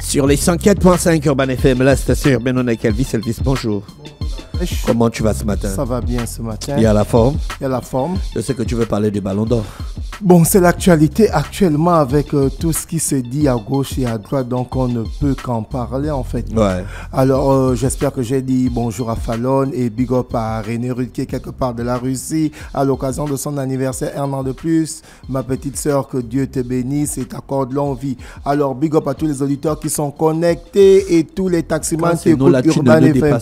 Sur les 104.5 Urban FM, la station urbaine, on est Elvis. Elvis, bonjour. Comment tu vas ce matin Ça va bien ce matin. Il y a la forme Il y a la forme. Je sais que tu veux parler du ballon d'or. Bon, c'est l'actualité actuellement avec euh, tout ce qui se dit à gauche et à droite, donc on ne peut qu'en parler en fait. Alors, euh, j'espère que j'ai dit bonjour à Fallon et big up à René Rudke quelque part de la Russie à l'occasion de son anniversaire, un an de plus. Ma petite sœur, que Dieu te bénisse et t'accorde longue vie. Alors, big up à tous les auditeurs qui sont connectés et tous les taximans qui écoutent Urban FM.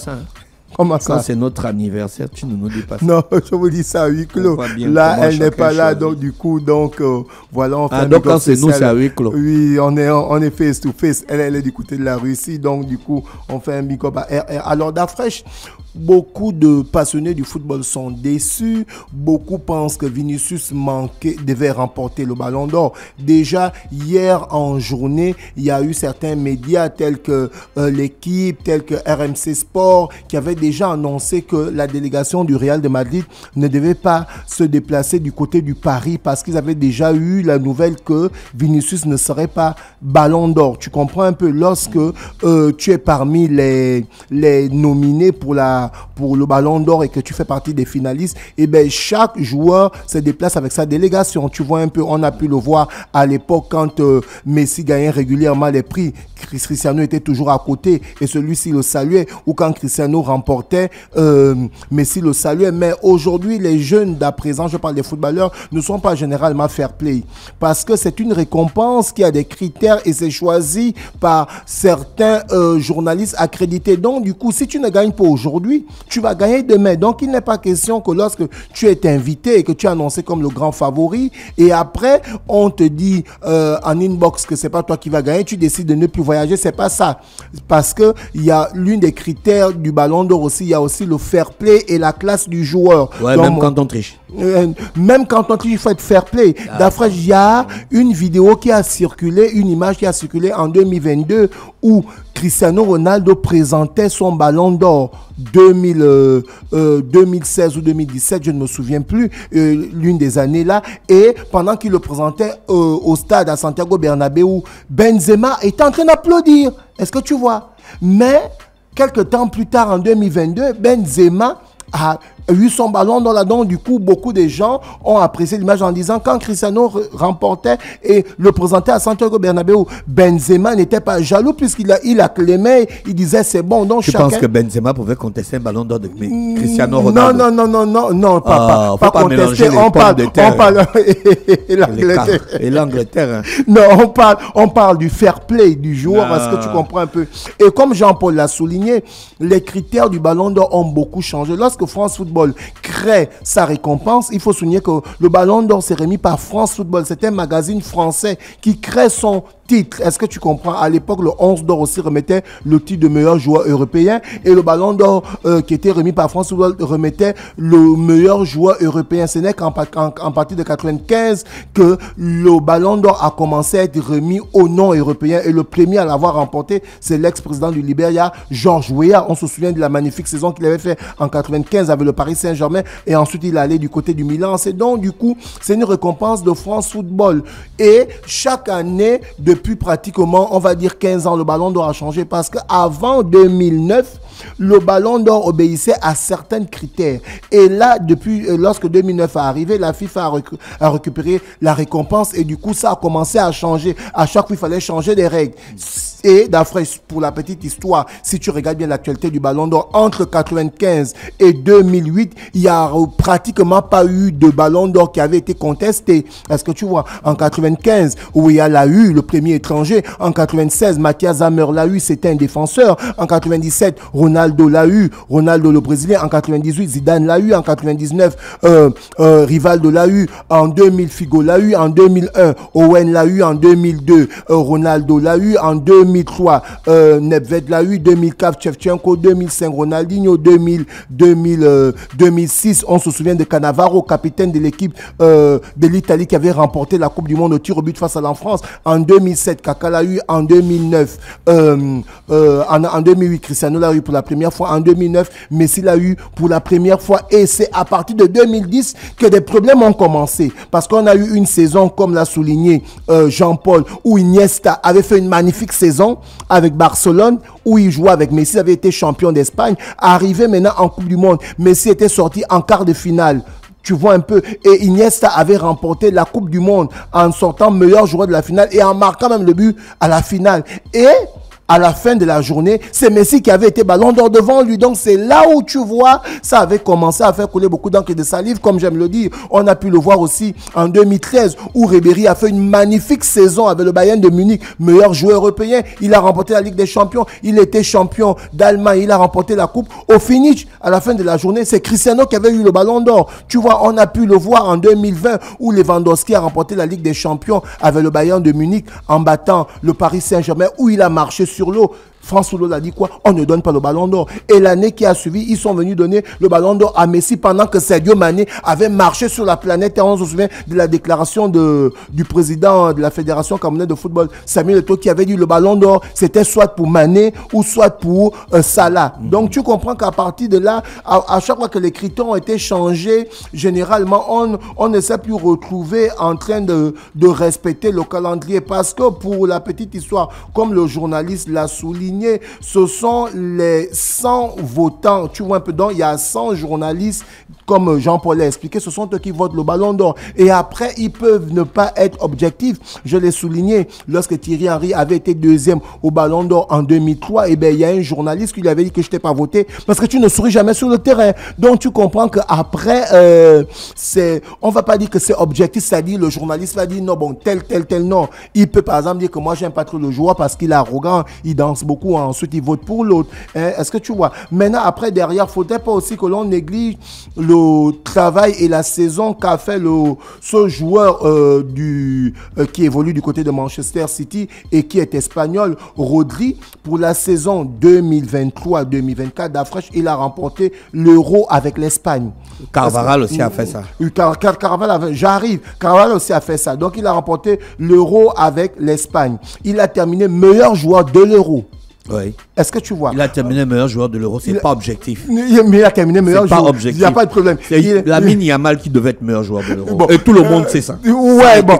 Comment ça c'est notre anniversaire, tu ne nous dis pas ça. Non, je vous dis ça à huis clos. Là, elle n'est pas là, donc du coup, donc euh, voilà. On ah, fait donc quand c'est nous, c'est à huis clos. Oui, on est, on est face to face. Elle, elle est du côté de la Russie, donc du coup, on fait un big up à RR. Alors, d'Afresh, beaucoup de passionnés du football sont déçus. Beaucoup pensent que Vinicius manquait, devait remporter le ballon d'or. Déjà, hier en journée, il y a eu certains médias tels que euh, l'équipe, tels que RMC Sport, qui avaient déjà annoncé que la délégation du Real de Madrid ne devait pas se déplacer du côté du Paris parce qu'ils avaient déjà eu la nouvelle que Vinicius ne serait pas ballon d'or. Tu comprends un peu lorsque euh, tu es parmi les, les nominés pour, la, pour le ballon d'or et que tu fais partie des finalistes, et eh ben chaque joueur se déplace avec sa délégation. Tu vois un peu, on a pu le voir à l'époque quand euh, Messi gagnait régulièrement les prix Cristiano était toujours à côté et celui-ci le saluait, ou quand Cristiano remportait, euh, Messi le saluait. Mais aujourd'hui, les jeunes d'à présent, je parle des footballeurs, ne sont pas généralement fair play. Parce que c'est une récompense qui a des critères et c'est choisi par certains euh, journalistes accrédités. Donc, du coup, si tu ne gagnes pas aujourd'hui, tu vas gagner demain. Donc, il n'est pas question que lorsque tu es invité et que tu es annoncé comme le grand favori, et après, on te dit euh, en inbox que c'est pas toi qui vas gagner, tu décides de ne plus voyager, c'est pas ça. Parce que il y a l'une des critères du Ballon d'Or aussi, il y a aussi le fair play et la classe du joueur. même quand on triche. Euh, même quand on triche, il faut être fair play. Ah. D'après, il y a une vidéo qui a circulé, une image qui a circulé en 2022 où Cristiano Ronaldo présentait son ballon d'or 2016 euh, euh, ou 2017, je ne me souviens plus, euh, l'une des années là. Et pendant qu'il le présentait au stade à Santiago Bernabéu, Benzema était en train d'applaudir. Est-ce que tu vois Mais quelques temps plus tard, en 2022, Benzema a eu son ballon dans la dent. Du coup, beaucoup de gens ont apprécié l'image en disant quand Cristiano remportait et le présentait à Santiago Bernabéu, Benzema n'était pas jaloux puisqu'il il clémé, il disait c'est bon. Donc tu pense penses que Benzema pouvait contester un ballon d'or de Cristiano mm, Ronaldo Non, non, non, non, non, pas, ah, pas, pas, contester. on, parle, de terre. on parle, et l'Angleterre. Hein. Non, on parle, on parle du fair play du joueur parce que tu ah. comprends un peu. Et comme Jean-Paul l'a souligné, les critères du ballon d'or ont beaucoup changé. Lorsque France Foot crée sa récompense, il faut souligner que le Ballon d'Or s'est remis par France Football. C'est un magazine français qui crée son titre. Est-ce que tu comprends À l'époque, le 11 d'or aussi remettait le titre de meilleur joueur européen et le Ballon d'or euh, qui était remis par France Football remettait le meilleur joueur européen. Ce n'est qu'en en, partie de 95 que le Ballon d'or a commencé à être remis au nom européen et le premier à l'avoir remporté, c'est l'ex-président du Liberia, Georges Weah. On se souvient de la magnifique saison qu'il avait fait en 95 avec le Paris Saint-Germain et ensuite il allait du côté du Milan. C'est donc du coup, c'est une récompense de France Football. Et chaque année, depuis pratiquement, on va dire 15 ans, le ballon d'or a changé parce qu'avant 2009, le ballon d'or obéissait à certains critères. Et là, depuis euh, lorsque 2009 est arrivé, la FIFA a, a, récupéré la récompense et du coup, ça a commencé à changer. À chaque fois, il fallait changer des règles et d'après, pour la petite histoire, si tu regardes bien l'actualité du Ballon d'Or, entre 95 et 2008, il n'y a pratiquement pas eu de Ballon d'Or qui avait été contesté. Est-ce que tu vois En 95, où il l'a eu, le premier étranger. En 96, Mathias Hammer l'a eu, c'était un défenseur. En 97, Ronaldo l'a eu, Ronaldo le Brésilien. En 98, Zidane l'a eu. En 99, euh, euh, Rivaldo l'a eu. En 2000, Figo l'a eu. En 2001, Owen l'a eu. En 2002, euh, Ronaldo l'a eu. En 2000, 2003 l'a eu, 2004 Chevchenko, 2005 Ronaldinho, 2000, 2000 2006, on se souvient de Cannavaro, capitaine de l'équipe euh, de l'Italie qui avait remporté la Coupe du Monde au tir au but face à l'enfance En 2007, l'a eu, en 2009, euh, euh, en, 2008, Cristiano l'a eu pour la première fois. En 2009, Messi l'a eu pour la première fois. Et c'est à partir de 2010 que des problèmes ont commencé. Parce qu'on a eu une saison, comme l'a souligné Jean-Paul, où Iniesta avait fait une magnifique saison avec Barcelone où il jouait avec Messi, avait été champion d'Espagne, arrivé maintenant en Coupe du Monde. Messi était sorti en quart de finale. Tu vois un peu. Et Iniesta avait remporté la Coupe du Monde en sortant meilleur joueur de la finale et en marquant même le but à la finale. Et à la fin de la journée, c'est Messi qui avait été ballon d'or devant lui. Donc c'est là où tu vois, ça avait commencé à faire couler beaucoup d'encre et de salive, comme j'aime le dire. On a pu le voir aussi en 2013, où Ribéry a fait une magnifique saison avec le Bayern de Munich, meilleur joueur européen. Il a remporté la Ligue des Champions, il était champion d'Allemagne, il a remporté la Coupe. Au finish, à la fin de la journée, c'est Cristiano qui avait eu le ballon d'or. Tu vois, on a pu le voir en 2020, où Lewandowski a remporté la Ligue des Champions avec le Bayern de Munich en battant le Paris Saint-Germain, où il a marché sur sur l'eau François l'a a dit quoi On ne donne pas le ballon d'or. Et l'année qui a suivi, ils sont venus donner le ballon d'or à Messi pendant que Sergio Mané avait marché sur la planète. Et on se souvient de la déclaration de, du président de la Fédération camerounaise de football, Samuel Eto'o, qui avait dit le ballon d'or, c'était soit pour Mané ou soit pour euh, Salah. Donc tu comprends qu'à partir de là, à, chaque fois que les critères ont été changés, généralement, on, on ne s'est plus retrouvé en train de, de respecter le calendrier. Parce que pour la petite histoire, comme le journaliste l'a souligné, ce sont les 100 votants. Tu vois un peu, donc il y a 100 journalistes comme Jean-Paul l'a expliqué, ce sont eux qui votent le ballon d'or. Et après, ils peuvent ne pas être objectifs. Je l'ai souligné lorsque Thierry Henry avait été deuxième au ballon d'or en 2003. Et eh bien, il y a un journaliste qui lui avait dit que je t'ai pas voté parce que tu ne souris jamais sur le terrain. Donc, tu comprends qu'après, euh, c'est, on va pas dire que c'est objectif, c'est-à-dire le journaliste va dire non, bon, tel, tel, tel, non. Il peut par exemple dire que moi, j'aime pas trop le joueur parce qu'il est arrogant, il danse beaucoup, ensuite il vote pour l'autre. Hein. Est-ce que tu vois Maintenant, après, derrière, faudrait pas aussi que l'on néglige le travail et la saison qu'a fait le, ce joueur euh, du, euh, qui évolue du côté de Manchester City et qui est espagnol, Rodri, pour la saison 2023-2024 d'Afresh, il a remporté l'Euro avec l'Espagne. Carvalho aussi a fait ça. Euh, j'arrive. Carvalho aussi a fait ça. Donc il a remporté l'Euro avec l'Espagne. Il a terminé meilleur joueur de l'Euro. Est-ce que tu vois Il a terminé meilleur joueur de l'Euro, c'est pas objectif. Mais il a terminé meilleur joueur. pas objectif. Il n'y a pas de problème. La mine a mal qui devait être meilleur joueur de l'Euro. et tout le monde euh, sait ça. Ouais, bon,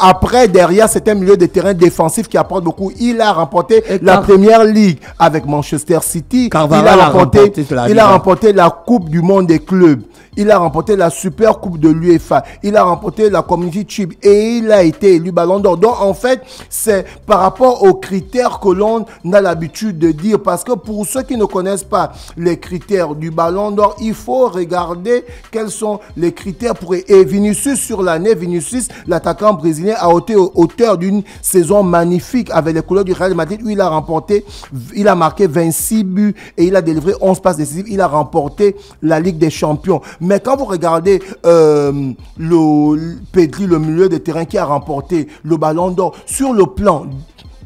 Après, derrière, c'est un milieu de terrain défensif qui apporte beaucoup. Il a remporté la première ligue avec Manchester City. il il a hein. remporté la Coupe du Monde des clubs. Il a remporté la Super Coupe de l'UEFA. Il a remporté la Community Chip... et il a été élu Ballon d'Or. Donc en fait, c'est par rapport aux critères que l'on a l'habitude de dire. Parce que pour ceux qui ne connaissent pas les critères du Ballon d'Or, il faut regarder quels sont les critères pour... Et Vinicius sur l'année, Vinicius, l'attaquant brésilien, a été auteur d'une saison magnifique avec les couleurs du Real Madrid où il a remporté, il a marqué 26 buts et il a délivré 11 passes décisives. Il a remporté la Ligue des Champions. Mais quand vous regardez euh, le Pedri, le milieu de terrain qui a remporté le ballon d'or, sur le plan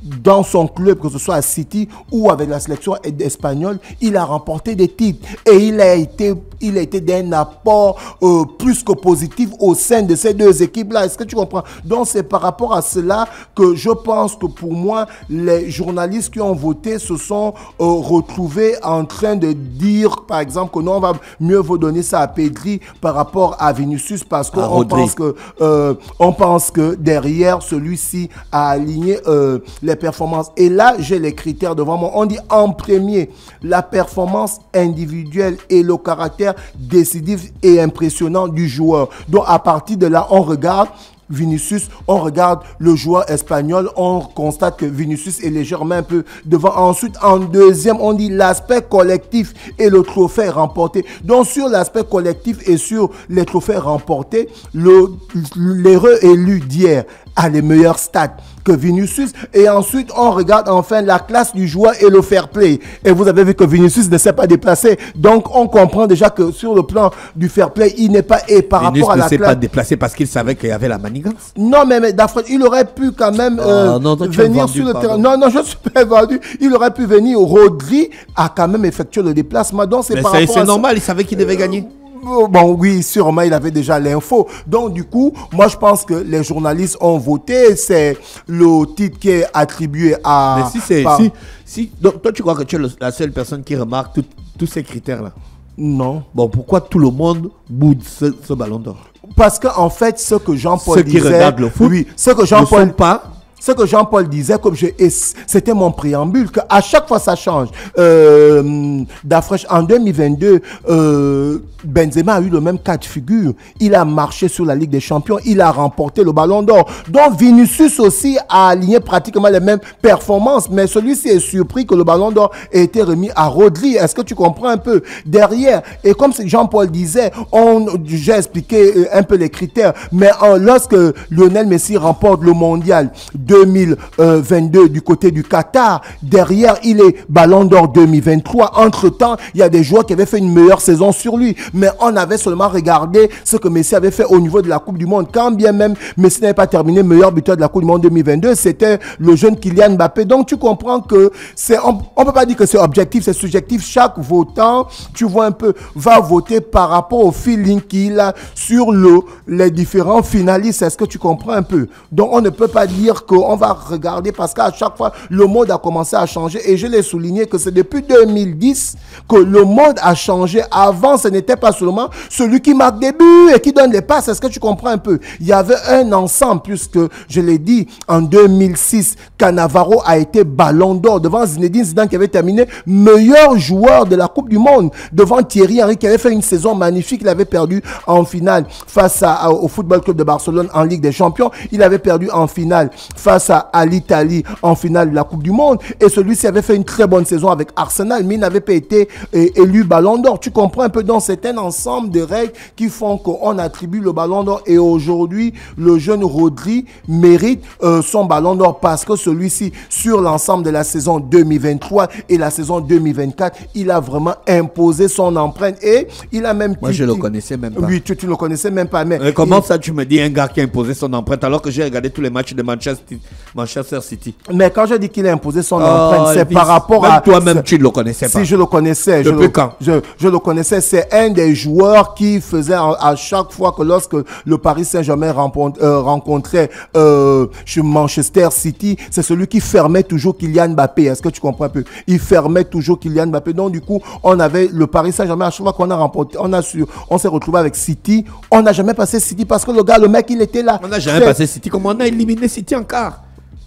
dans son club, que ce soit à City ou avec la sélection espagnole, il a remporté des titres et il a été, il a été d'un apport euh, plus que positif au sein de ces deux équipes-là. Est-ce que tu comprends Donc c'est par rapport à cela que je pense que pour moi, les journalistes qui ont voté se sont euh, retrouvés en train de dire, par exemple, que non, on va mieux vous donner ça à Pedri par rapport à Vinicius parce qu'on pense que euh, on pense que derrière celui-ci a aligné les performances. Et là, j'ai les critères devant moi. On dit en premier la performance individuelle et le caractère décisif et impressionnant du joueur. Donc à partir de là, on regarde Vinicius, on regarde le joueur espagnol, on constate que Vinicius est légèrement un peu devant. Ensuite, en deuxième, on dit l'aspect collectif et le trophée remporté. Donc, sur l'aspect collectif et sur les trophées remportés, le le, élu d'hier a les meilleurs stats que Vinicius. Et ensuite, on regarde enfin la classe du joueur et le fair play. Et vous avez vu que Vinicius ne s'est pas déplacé. Donc, on comprend déjà que sur le plan du fair play, il n'est pas. Et par rapport à la classe, ne s'est pas déplacé parce qu'il savait qu'il y avait la manigance. Non, mais, mais il aurait pu quand même ah, euh, venir sur le terrain. Non, non, je ne suis pas vendu. Il aurait pu venir. Rodri a quand même effectué le déplacement. Donc, c'est normal, il savait qu'il devait euh, gagner. Euh, bon, oui, sûrement, il avait déjà l'info. Donc, du coup, moi, je pense que les journalistes ont voté. C'est le titre qui est attribué à. Mais si c'est. Si, donc, toi, tu crois que tu es la seule personne qui remarque tous ces critères-là Non. Bon, pourquoi tout le monde boude ce, ballon d'or parce qu'en en fait, ce que Jean-Paul disait, qui le foot, oui, ce que Jean-Paul pas ce que Jean-Paul disait, comme je, c'était mon préambule, qu'à chaque fois ça change. Euh, en 2022, euh, Benzema a eu le même cas de figure. Il a marché sur la Ligue des Champions, il a remporté le Ballon d'Or. Donc Vinicius aussi a aligné pratiquement les mêmes performances, mais celui-ci est surpris que le Ballon d'Or ait été remis à Rodri. Est-ce que tu comprends un peu derrière Et comme Jean-Paul disait, on, j'ai expliqué euh, un peu les critères, mais lorsque Lionel Messi remporte le mondial, 2022 du côté du Qatar. Derrière, il est Ballon d'Or 2023. Entre-temps, il y a des joueurs qui avaient fait une meilleure saison sur lui. Mais on avait seulement regardé ce que Messi avait fait au niveau de la Coupe du Monde. Quand bien même Messi n'avait pas terminé meilleur buteur de la Coupe du Monde 2022, c'était le jeune Kylian Mbappé. Donc tu comprends que c'est, on ne peut pas dire que c'est objectif, c'est subjectif. Chaque votant, tu vois un peu, va voter par rapport au feeling qu'il a sur les différents finalistes. Est-ce que tu comprends un peu Donc on ne peut pas dire que on va regarder parce qu'à chaque fois, le mode a commencé à changer. Et je l'ai souligné que c'est depuis 2010 que le mode a changé. Avant, ce n'était pas seulement celui qui marque des buts et qui donne les passes. Est-ce que tu comprends un peu Il y avait un ensemble puisque, je l'ai dit, en 2006, Canavaro a été ballon d'or devant Zinedine Zidane qui avait terminé meilleur joueur de la Coupe du Monde devant Thierry Henry qui avait fait une saison magnifique. Il avait perdu en finale face au Football Club de Barcelone en Ligue des Champions. Il avait perdu en finale face face à, l'Italie en finale de la Coupe du Monde. Et celui-ci avait fait une très bonne saison avec Arsenal, mais il n'avait pas été euh, élu Ballon d'Or. Tu comprends un peu dans un ensemble de règles qui font qu'on attribue le Ballon d'Or. Et aujourd'hui, le jeune Rodri mérite euh, son Ballon d'Or parce que celui-ci, sur l'ensemble de la saison 2023 et la saison 2024, il a vraiment imposé son empreinte et il a même... Moi, je le connaissais même pas. Oui, tu, ne le connaissais même pas. Mais, comment ça, tu me dis un gars qui a imposé son empreinte alors que j'ai regardé tous les matchs de Manchester Manchester City. Mais quand je dis qu'il a imposé son oh, empreinte, c'est par rapport à. Toi-même, tu le connaissais pas. Si je le connaissais. je quand je, le connaissais. C'est un des joueurs qui faisait à chaque fois que lorsque le Paris Saint-Germain euh, rencontrait, euh, Manchester City, c'est celui qui fermait toujours Kylian Mbappé. Est-ce que tu comprends un peu Il fermait toujours Kylian Mbappé. Donc, du coup, on avait le Paris Saint-Germain. À chaque fois qu'on a remporté, on, on s'est retrouvé avec City. On n'a jamais passé City parce que le gars, le mec, il était là. On n'a jamais passé City. Comment on a éliminé City encore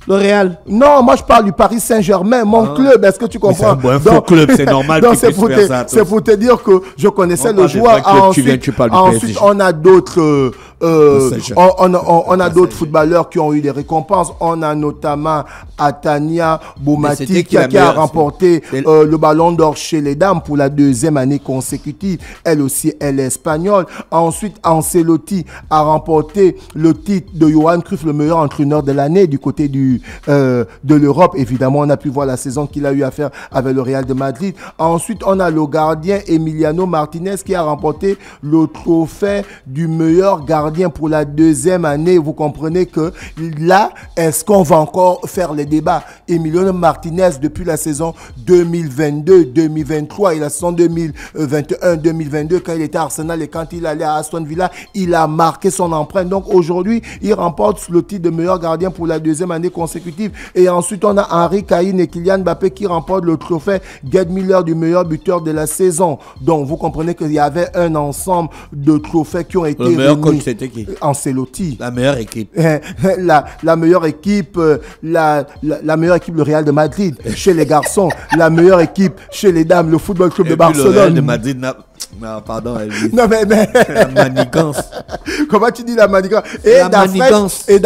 le Real. Non, moi je parle du Paris Saint-Germain, mon ah. club, est-ce que tu comprends C'est un bon club, c'est normal. c'est pour, te, pour te dire que je connaissais le joueur. tu viens, ensuite on a d'autres euh, euh, on, a d'autres footballeurs qui ont eu des récompenses. On a notamment Atania Boumati qui, a, remporté euh, le ballon d'or chez les dames pour la deuxième année consécutive. Elle aussi, elle est espagnole. Ensuite, Ancelotti a remporté le titre de Johan Cruyff, le meilleur entraîneur de l'année du côté du, euh, de l'Europe. Évidemment, on a pu voir la saison qu'il a eu à faire avec le Real de Madrid. Ensuite, on a le gardien Emiliano Martinez qui a remporté le trophée du meilleur gardien Gardien pour la deuxième année, vous comprenez que là, est-ce qu'on va encore faire les débats Emiliano Martinez, depuis la saison 2022-2023 et la saison 2021-2022, quand il était à Arsenal et quand il allait à Aston Villa, il a marqué son empreinte. Donc aujourd'hui, il remporte le titre de meilleur gardien pour la deuxième année consécutive. Et ensuite, on a Henri Caïn et Kylian Mbappé qui remportent le trophée Gerd Miller du meilleur buteur de la saison. Donc vous comprenez qu'il y avait un ensemble de trophées qui ont été le était euh, Ancelotti. La meilleure équipe. la, meilleure équipe, euh, la, la, meilleure équipe, le Real de Madrid chez les garçons. la meilleure équipe chez les dames, le football club de Barcelone. Le de Madrid non, ah, pardon, Non, mais, La manigance. Comment tu dis la manigance Et la manigance. et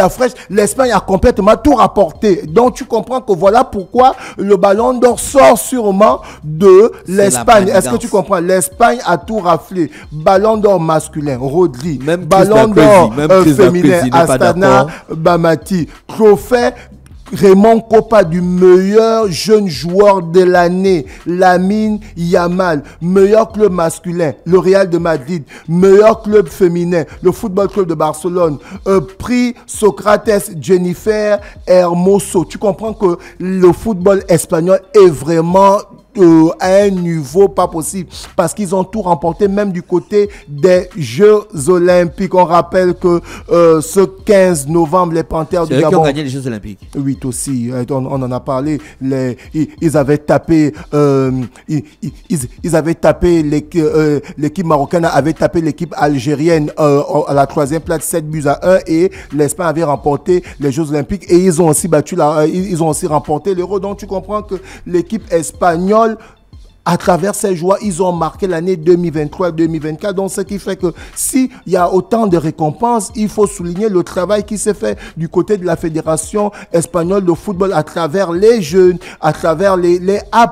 l'Espagne a complètement tout rapporté. Donc, tu comprends que voilà pourquoi le ballon d'or sort sûrement de l'Espagne. Est-ce que tu comprends L'Espagne a tout raflé. Ballon d'or masculin, Rodri. Même ballon d'or euh, féminin, Astana, Bamati. Trophée Raymond Copa du meilleur jeune joueur de l'année, Lamine Yamal, meilleur club masculin, le Real de Madrid, meilleur club féminin, le Football Club de Barcelone, prix Socrates Jennifer Hermoso. Tu comprends que le football espagnol est vraiment à un niveau pas possible parce qu'ils ont tout remporté, même du côté des Jeux Olympiques. On rappelle que euh, ce 15 novembre, les Panthères du Gabon. ont gagné les Jeux Olympiques. Oui, aussi. Euh, on, en a parlé. ils, avaient tapé. Euh, ils, avaient tapé l'équipe marocaine avait tapé l'équipe algérienne à la troisième place 7 buts à 1 et l'Espagne avait remporté les Jeux Olympiques et ils ont aussi battu la, ils ont aussi remporté l'Euro. Donc tu comprends que l'équipe espagnole helal à travers ces joies, ils ont marqué l'année 2023-2024. Donc, ce qui fait que s'il y a autant de récompenses, il faut souligner le travail qui s'est fait du côté de la Fédération espagnole de football à travers les jeunes, à travers les, les A',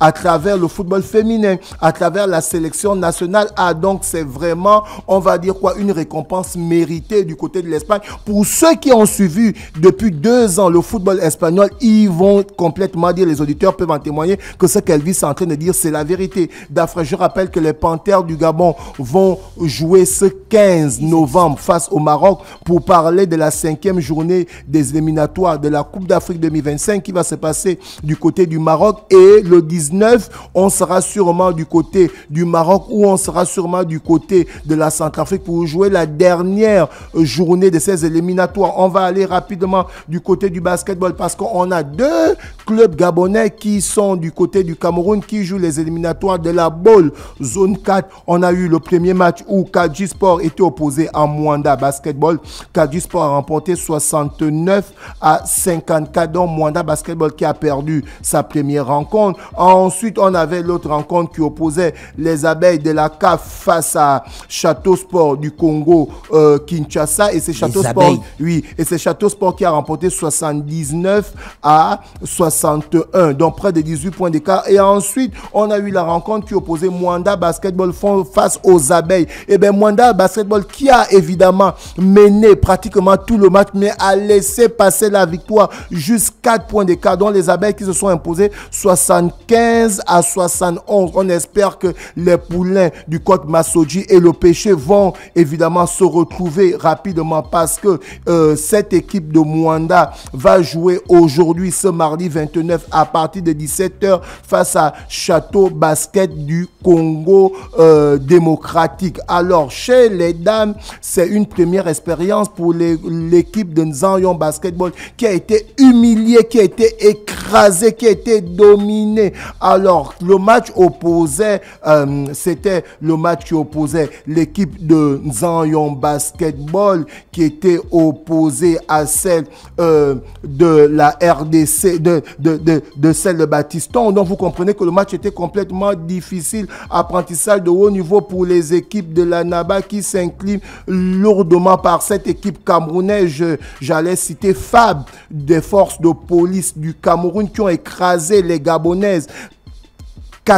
à travers le football féminin, à travers la sélection nationale ah, Donc, c'est vraiment, on va dire quoi, une récompense méritée du côté de l'Espagne. Pour ceux qui ont suivi depuis deux ans le football espagnol, ils vont complètement dire, les auditeurs peuvent en témoigner, que ce vit, est en train de dire, c'est la vérité. D'après, je rappelle que les Panthères du Gabon vont jouer ce 15 novembre face au Maroc pour parler de la cinquième journée des éliminatoires de la Coupe d'Afrique 2025 qui va se passer du côté du Maroc. Et le 19, on sera sûrement du côté du Maroc ou on sera sûrement du côté de la Centrafrique pour jouer la dernière journée de ces éliminatoires. On va aller rapidement du côté du basketball parce qu'on a deux clubs gabonais qui sont du côté du Cameroun qui jouent les éliminatoires de la Bowl Zone 4. On a eu le premier match où Kajisport Sport était opposé à Mwanda Basketball. Kajisport Sport a remporté 69 à 54 donc Mwanda Basketball qui a perdu sa première rencontre. Ensuite, on avait l'autre rencontre qui opposait les abeilles de la CAF face à Château Sport du Congo euh, Kinshasa et c'est Château Sport et c'est Château Sport qui a remporté 79 à 61 donc près de 18 points d'écart et ensuite on a eu la rencontre qui opposait Mwanda Basketball face aux abeilles. Et eh bien Mwanda Basketball qui a évidemment mené pratiquement tout le match, mais a laissé passer la victoire jusqu'à 4 points cas dont les abeilles qui se sont imposées 75 à 71. On espère que les poulains du côte Massoji et le péché vont évidemment se retrouver rapidement parce que euh, cette équipe de Mwanda va jouer aujourd'hui, ce mardi 29 à partir de 17h face à Château Basket du Congo euh, démocratique. Alors, chez les dames, c'est une première expérience pour l'équipe de Nzanyon Basketball qui a été humiliée, qui a été écrasée, qui a été dominée. Alors, le match opposait, euh, c'était le match opposé opposait l'équipe de Nzanyon Basketball qui était opposée à celle euh, de la RDC, de, de, de celle de Baptiston. Donc, vous comprenez que le match était c'était complètement difficile. Apprentissage de haut niveau pour les équipes de la NABA qui s'inclinent lourdement par cette équipe camerounaise. J'allais citer Fab des forces de police du Cameroun qui ont écrasé les Gabonaises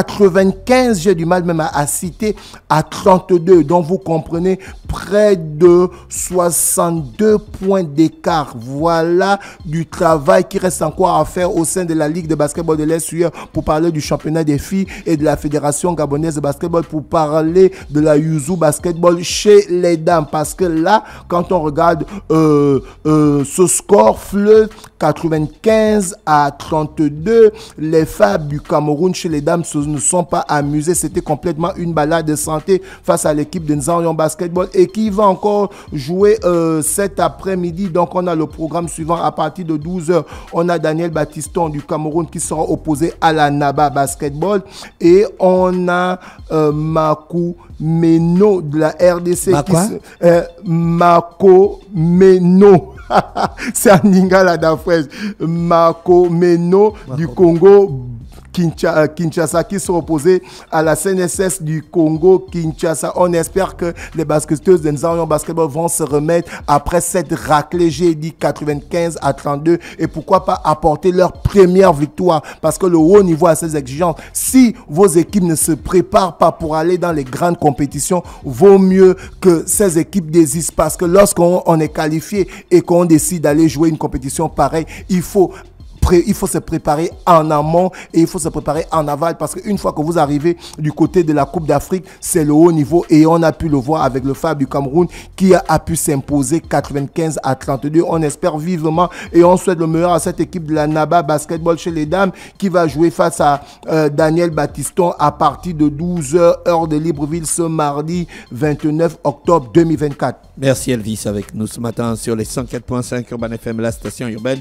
95, j'ai du mal même à, citer, à 32. Donc vous comprenez près de 62 points d'écart. Voilà du travail qui reste encore à faire au sein de la Ligue de basketball de l'Est pour parler du championnat des filles et de la Fédération gabonaise de basketball pour parler de la Yuzu basketball chez les dames. Parce que là, quand on regarde euh, euh, ce score, fleuve 95 à 32, les femmes du Cameroun chez les dames se ne sont pas amusés. C'était complètement une balade de santé face à l'équipe de N'Zanion Basketball et qui va encore jouer euh, cet après-midi. Donc, on a le programme suivant à partir de 12h. On a Daniel Battiston du Cameroun qui sera opposé à la Naba Basketball et on a euh, Marco Meno de la RDC. qui euh, Meno. C'est un Ningala d'Afrique. Mako Meno du Congo. Euh, Kinshasa, qui sont opposés à la CNSS du Congo Kinshasa. On espère que les basketteuses de Basketball vont se remettre après cette raclée. J'ai dit 95 à 32 et pourquoi pas apporter leur première victoire parce que le haut niveau a ses exigences. Si vos équipes ne se préparent pas pour aller dans les grandes compétitions, vaut mieux que ces équipes désistent parce que lorsqu'on est qualifié et qu'on décide d'aller jouer une compétition pareille, il faut il faut se préparer en amont et il faut se préparer en aval parce qu'une fois que vous arrivez du côté de la Coupe d'Afrique, c'est le haut niveau et on a pu le voir avec le Fab du Cameroun qui a, pu s'imposer 95 à 32. On espère vivement et on souhaite le meilleur à cette équipe de la NABA Basketball chez les dames qui va jouer face à euh, Daniel Battiston à partir de 12h heure de Libreville ce mardi 29 octobre 2024. Merci Elvis avec nous ce matin sur les 104.5 Urban FM, la station urbaine.